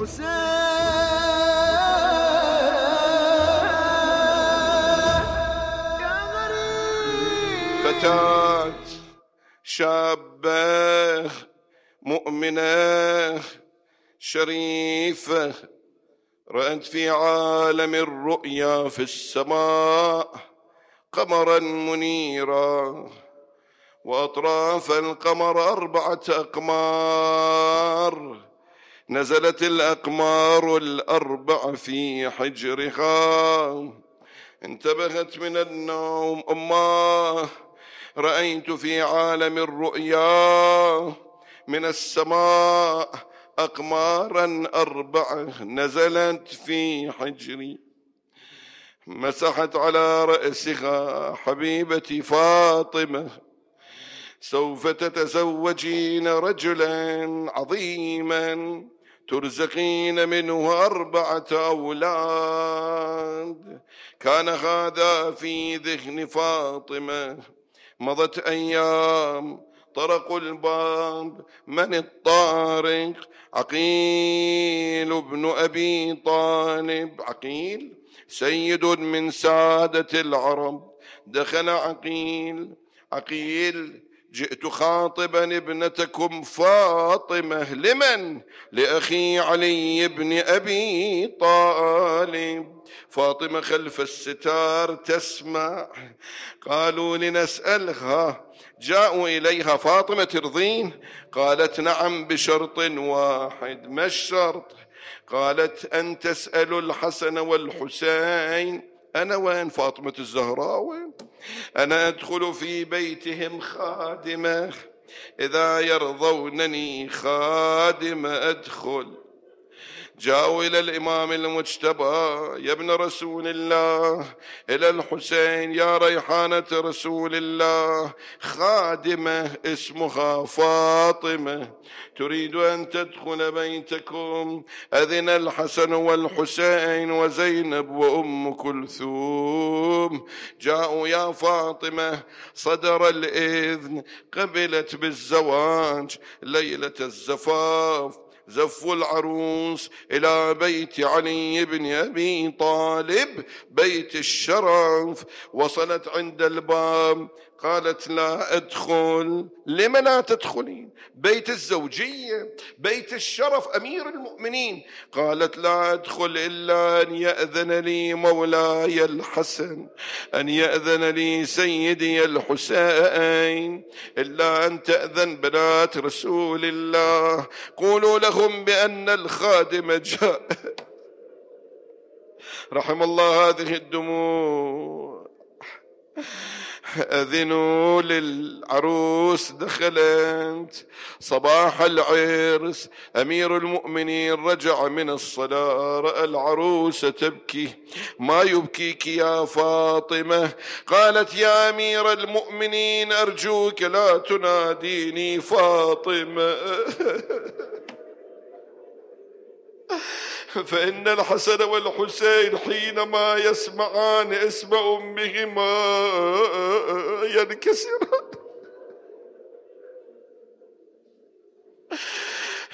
حسين غريب فتاة شابة مؤمنة شريفة رأت في عالم الرؤيا في السماء قمرا منيرا وأطراف القمر أربعة أقمار نزلت الأقمار الأربع في حجرها انتبهت من النوم أمه رأيت في عالم الرؤيا من السماء أقمارا أربع نزلت في حجري مسحت على رأسها حبيبتي فاطمة سوف تتزوجين رجلا عظيما ترزقين منه أربعة أولاد كان هذا في ذهن فاطمة مضت أيام طرقوا الباب من الطارق عقيل بن أبي طالب عقيل سيد من سادة العرب دخل عقيل عقيل جئت خاطبا ابنتكم فاطمه لمن لاخي علي بن ابي طالب فاطمه خلف الستار تسمع قالوا لنسالها جاءوا اليها فاطمه ترضين قالت نعم بشرط واحد ما الشرط قالت ان تسالوا الحسن والحسين انا وين فاطمه الزهراء وين أنا أدخل في بيتهم خادمة إذا يرضونني خادمة أدخل جاءوا إلى الإمام المجتبى يا ابن رسول الله إلى الحسين يا ريحانة رسول الله خادمة اسمها فاطمة تريد أن تدخل بيتكم أذن الحسن والحسين وزينب وأم كلثوم جاءوا يا فاطمة صدر الإذن قبلت بالزواج ليلة الزفاف زفوا العروس إلى بيت علي بن أبي طالب بيت الشرف وصلت عند الباب قالت لا أدخل لم لا تدخلين بيت الزوجية بيت الشرف أمير المؤمنين قالت لا أدخل إلا أن يأذن لي مولاي الحسن أن يأذن لي سيدي الحسين إلا أن تأذن بنات رسول الله قولوا له لهم بأن الخادم جاء رحم الله هذه الدموع أذنوا للعروس دخلت صباح العرس أمير المؤمنين رجع من الصلاة رأى العروس تبكي ما يبكيك يا فاطمة قالت يا أمير المؤمنين أرجوك لا تناديني فاطمة فإن الحسن والحسين حينما يسمعان اسم أمهما ينكسران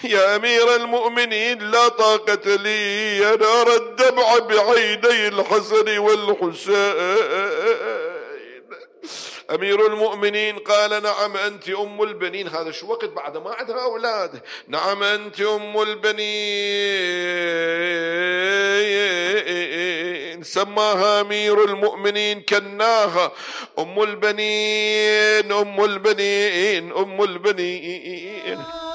يا أمير المؤمنين لا طاقة لي أنا أرى الدمع بعيني الحسن والحسين أمير المؤمنين قال نعم أنت أم البنين هذا شو وقت بعد ما عندها أولاد نعم أنت أم البنين سماها أمير المؤمنين كناها أم البنين أم البنين أم البنين, أم البنين